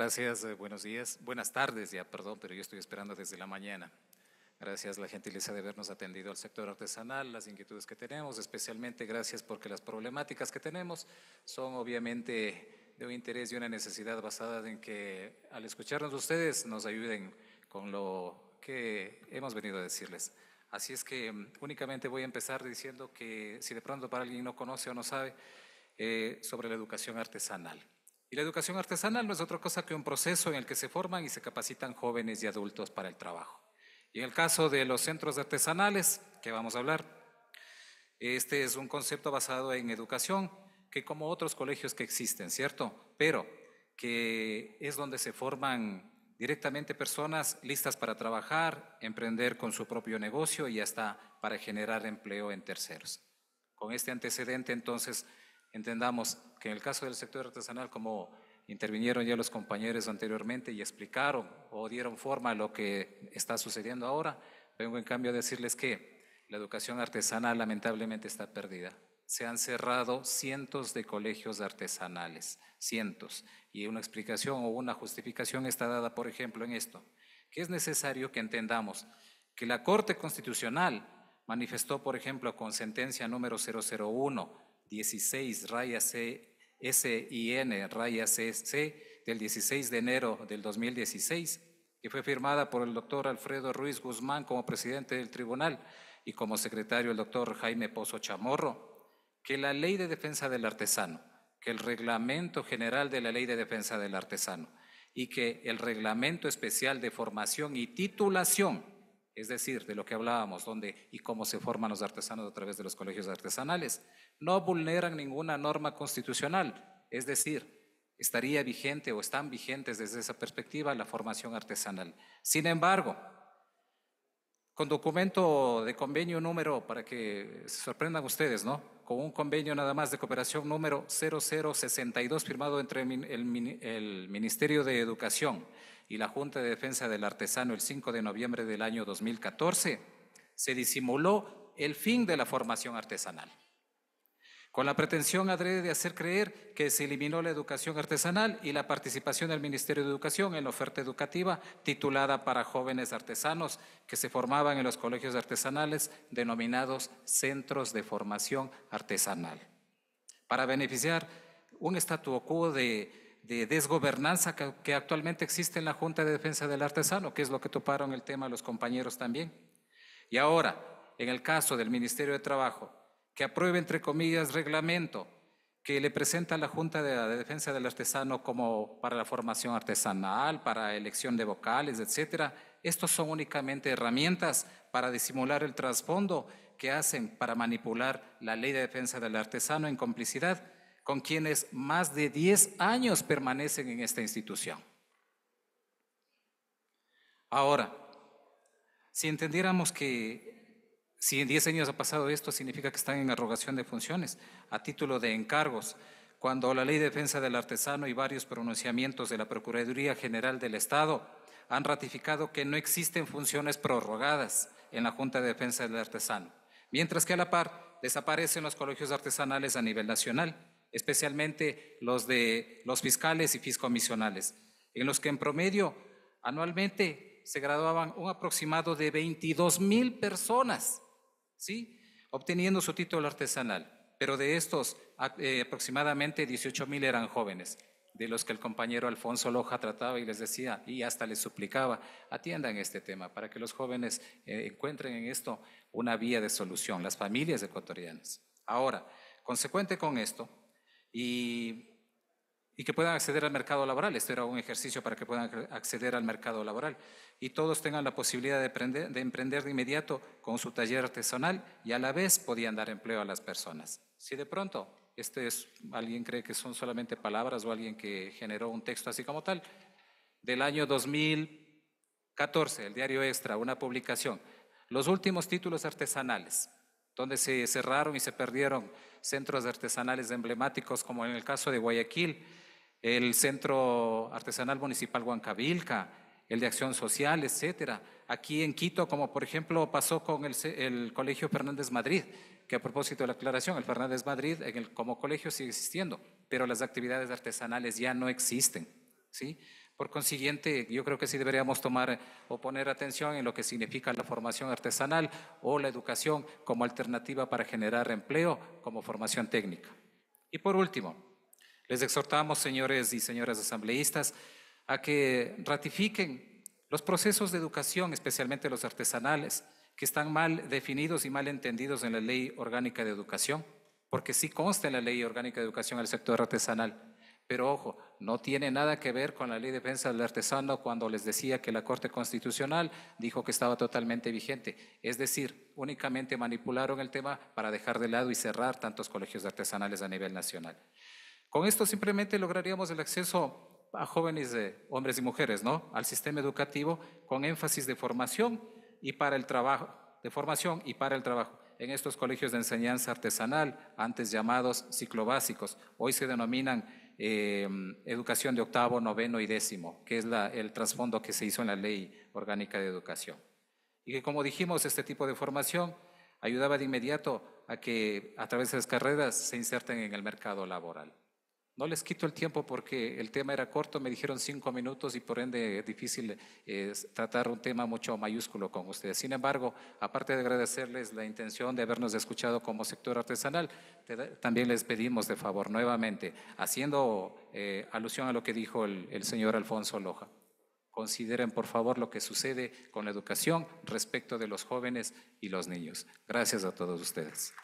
Gracias, eh, buenos días. Buenas tardes ya, perdón, pero yo estoy esperando desde la mañana. Gracias la gentileza de habernos atendido al sector artesanal, las inquietudes que tenemos, especialmente gracias porque las problemáticas que tenemos son obviamente de un interés y una necesidad basada en que al escucharnos ustedes nos ayuden con lo que hemos venido a decirles. Así es que mm, únicamente voy a empezar diciendo que si de pronto para alguien no conoce o no sabe eh, sobre la educación artesanal. Y la educación artesanal no es otra cosa que un proceso en el que se forman y se capacitan jóvenes y adultos para el trabajo. Y en el caso de los centros artesanales, que vamos a hablar, este es un concepto basado en educación, que como otros colegios que existen, ¿cierto? Pero que es donde se forman directamente personas listas para trabajar, emprender con su propio negocio y hasta para generar empleo en terceros. Con este antecedente, entonces, Entendamos que en el caso del sector artesanal, como intervinieron ya los compañeros anteriormente y explicaron o dieron forma a lo que está sucediendo ahora, vengo en cambio a decirles que la educación artesanal lamentablemente está perdida. Se han cerrado cientos de colegios artesanales, cientos. Y una explicación o una justificación está dada, por ejemplo, en esto, que es necesario que entendamos que la Corte Constitucional manifestó, por ejemplo, con sentencia número 001, 16, raya C, SIN, raya CC, del 16 de enero del 2016, que fue firmada por el doctor Alfredo Ruiz Guzmán como presidente del tribunal y como secretario el doctor Jaime Pozo Chamorro, que la ley de defensa del artesano, que el reglamento general de la ley de defensa del artesano y que el reglamento especial de formación y titulación es decir, de lo que hablábamos, dónde y cómo se forman los artesanos a través de los colegios artesanales, no vulneran ninguna norma constitucional, es decir, estaría vigente o están vigentes desde esa perspectiva la formación artesanal. Sin embargo, con documento de convenio número, para que se sorprendan ustedes, ¿no? Con un convenio nada más de cooperación número 0062 firmado entre el Ministerio de Educación y la Junta de Defensa del Artesano el 5 de noviembre del año 2014, se disimuló el fin de la formación artesanal, con la pretensión adrede de hacer creer que se eliminó la educación artesanal y la participación del Ministerio de Educación en la oferta educativa titulada para jóvenes artesanos que se formaban en los colegios artesanales denominados centros de formación artesanal, para beneficiar un statu quo de de desgobernanza que, actualmente existe en la Junta de Defensa del Artesano, que es lo que toparon el tema los compañeros también. Y ahora, en el caso del Ministerio de Trabajo, que apruebe, entre comillas, reglamento que le presenta a la Junta de, de, Defensa del Artesano como para la formación artesanal, para elección de vocales, etcétera. Estos son únicamente herramientas para disimular el trasfondo que hacen para manipular la ley de defensa del artesano en complicidad con quienes más de 10 años permanecen en esta institución. Ahora, si entendiéramos que si en 10 años ha pasado esto, significa que están en arrogación de funciones a título de encargos, cuando la Ley de Defensa del Artesano y varios pronunciamientos de la Procuraduría General del Estado han ratificado que no existen funciones prorrogadas en la Junta de Defensa del Artesano, mientras que a la par desaparecen los colegios artesanales a nivel nacional especialmente los de los fiscales y fiscomisionales, en los que en promedio anualmente se graduaban un aproximado de 22 mil personas, ¿sí? obteniendo su título artesanal, pero de estos eh, aproximadamente 18 mil eran jóvenes de los que el compañero Alfonso Loja trataba y les decía, y hasta les suplicaba, atiendan este tema para que los jóvenes eh, encuentren en esto una vía de solución, las familias ecuatorianas. Ahora, consecuente con esto, y, que puedan acceder al mercado laboral. Esto era un ejercicio para que puedan acceder al mercado laboral y todos tengan la posibilidad de, emprender de, emprender de inmediato con su taller artesanal y a la vez podían dar empleo a las personas. Si de pronto este es, alguien cree que son solamente palabras o alguien que generó un texto así como tal, del año 2014, el diario Extra, una publicación, los últimos títulos artesanales donde se cerraron y se perdieron centros artesanales emblemáticos, como en el caso de Guayaquil, el Centro Artesanal Municipal Huancavilca, el de Acción Social, etcétera. Aquí en Quito, como por ejemplo pasó con el, Colegio Fernández Madrid, que a propósito de la aclaración, el Fernández Madrid como colegio sigue existiendo, pero las actividades artesanales ya no existen, ¿sí? Por consiguiente, yo creo que sí deberíamos tomar o poner atención en lo que significa la formación artesanal o la educación como alternativa para generar empleo como formación técnica. Y por último, les exhortamos, señores y señoras asambleístas, a que ratifiquen los procesos de educación, especialmente los artesanales, que están mal definidos y mal entendidos en la Ley Orgánica de Educación, porque sí consta en la Ley Orgánica de Educación al sector artesanal pero ojo, no tiene nada que ver con la ley de defensa del artesano cuando les decía que la Corte Constitucional dijo que estaba totalmente vigente. Es decir, únicamente manipularon el tema para dejar de lado y cerrar tantos colegios artesanales a nivel nacional. Con esto simplemente lograríamos el acceso a jóvenes, de hombres y mujeres, ¿no? Al sistema educativo con énfasis de formación y para el trabajo, de formación y para el trabajo en estos colegios de enseñanza artesanal, antes llamados ciclo básicos, hoy se denominan eh, educación de octavo, noveno y décimo, que es el trasfondo que se hizo en la ley orgánica de educación. Y que como dijimos, este tipo de formación ayudaba de inmediato a que a través de las carreras se inserten en el mercado laboral. No les quito el tiempo porque el tema era corto, me dijeron cinco minutos y por ende es difícil eh, tratar un tema mucho mayúsculo con ustedes. Sin embargo, aparte de agradecerles la intención de habernos escuchado como sector artesanal, también les pedimos de favor nuevamente, haciendo eh, alusión a lo que dijo el señor Alfonso Loja. Consideren, por favor, lo que sucede con la educación respecto de los jóvenes y los niños. Gracias a todos ustedes.